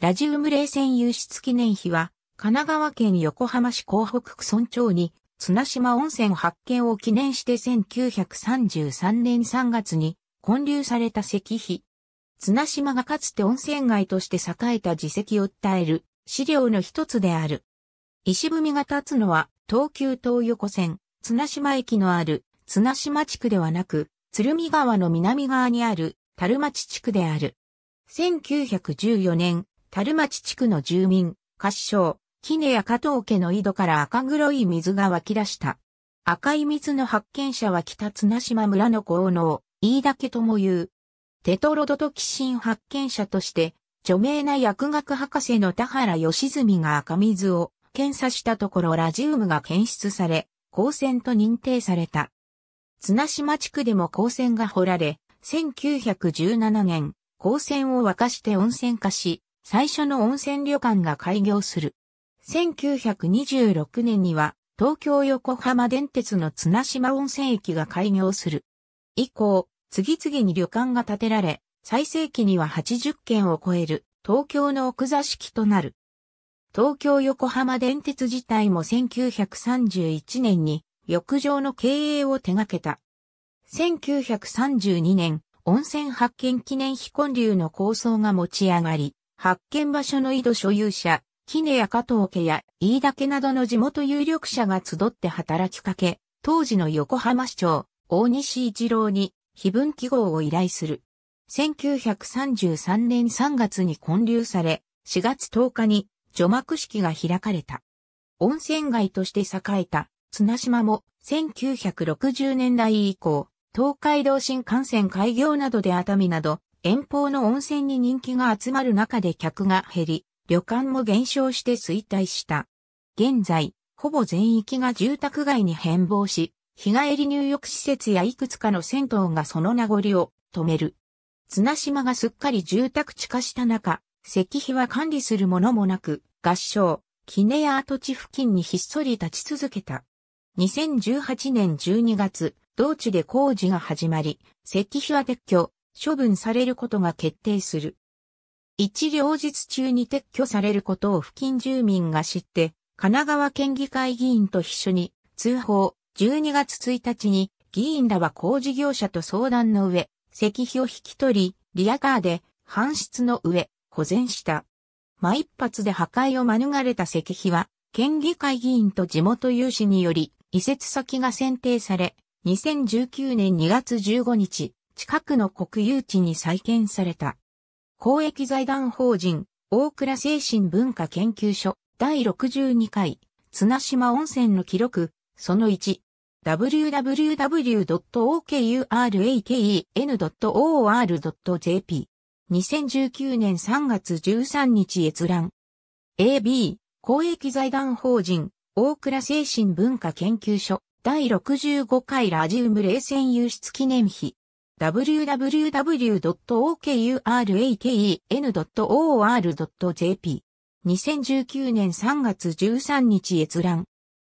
ラジウム冷戦輸出記念碑は、神奈川県横浜市港北区村長に、綱島温泉発見を記念して1933年3月に建立された石碑。綱島がかつて温泉街として栄えた自石を訴える資料の一つである。石踏みが立つのは東急東横線綱島駅のある綱島地区ではなく、鶴見川の南側にある樽町地区である。1914年、樽町地区の住民、葛唱、キネや加藤家の井戸から赤黒い水が湧き出した。赤い水の発見者は北綱島村の豪農、飯田家とも言う。テトロドトキシン発見者として、著名な薬学博士の田原義澄が赤水を検査したところラジウムが検出され、光線と認定された。綱島地区でも光線が掘られ、1917年、光線を沸かして温泉化し、最初の温泉旅館が開業する。1926年には東京横浜電鉄の綱島温泉駅が開業する。以降、次々に旅館が建てられ、最盛期には80軒を超える東京の奥座敷となる。東京横浜電鉄自体も1931年に浴場の経営を手掛けた。1932年、温泉発見記念非建流の構想が持ち上がり、発見場所の井戸所有者、木や加藤家や飯田家などの地元有力者が集って働きかけ、当時の横浜市長、大西一郎に非分記号を依頼する。1933年3月に建立され、4月10日に除幕式が開かれた。温泉街として栄えた綱島も1960年代以降、東海道新幹線開業などで熱海など遠方の温泉に人気が集まる中で客が減り、旅館も減少して衰退した。現在、ほぼ全域が住宅街に変貌し、日帰り入浴施設やいくつかの銭湯がその名残を止める。綱島がすっかり住宅地化した中、石碑は管理するものもなく、合唱、キネや跡地付近にひっそり立ち続けた。2018年12月、同地で工事が始まり、石碑は撤去、処分されることが決定する。一両日中に撤去されることを付近住民が知って、神奈川県議会議員と一緒に通報、12月1日に議員らは工事業者と相談の上、石碑を引き取り、リアカーで搬出の上、保全した。ま一発で破壊を免れた石碑は、県議会議員と地元有志により移設先が選定され、2019年2月15日、近くの国有地に再建された。公益財団法人、大倉精神文化研究所、第62回、綱島温泉の記録、その1、www.okuraken.or.jp。2019年3月13日閲覧。AB、公益財団法人、大倉精神文化研究所、第65回ラジウム冷戦輸出記念碑。www.okuraken.or.jp。2019年3月13日閲覧。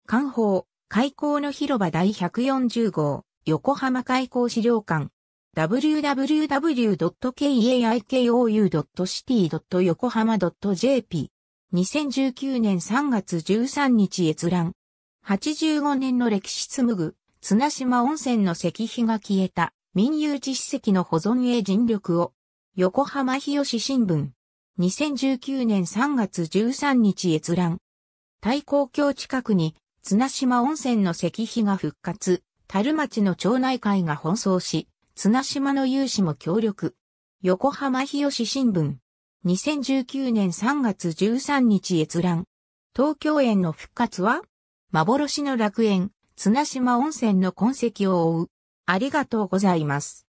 官報、開港の広場第140号、横浜開港資料館。www.kaikou.city.yokohama.jp。2019年3月13日閲覧。85年の歴史紡ぐ、綱島温泉の石碑が消えた。民有地史跡の保存へ尽力を。横浜日吉新聞。2019年3月13日閲覧。太閤橋近くに、綱島温泉の石碑が復活。樽町の町内会が奔走し、綱島の有志も協力。横浜日吉新聞。2019年3月13日閲覧。東京園の復活は幻の楽園、綱島温泉の痕跡を追う。ありがとうございます。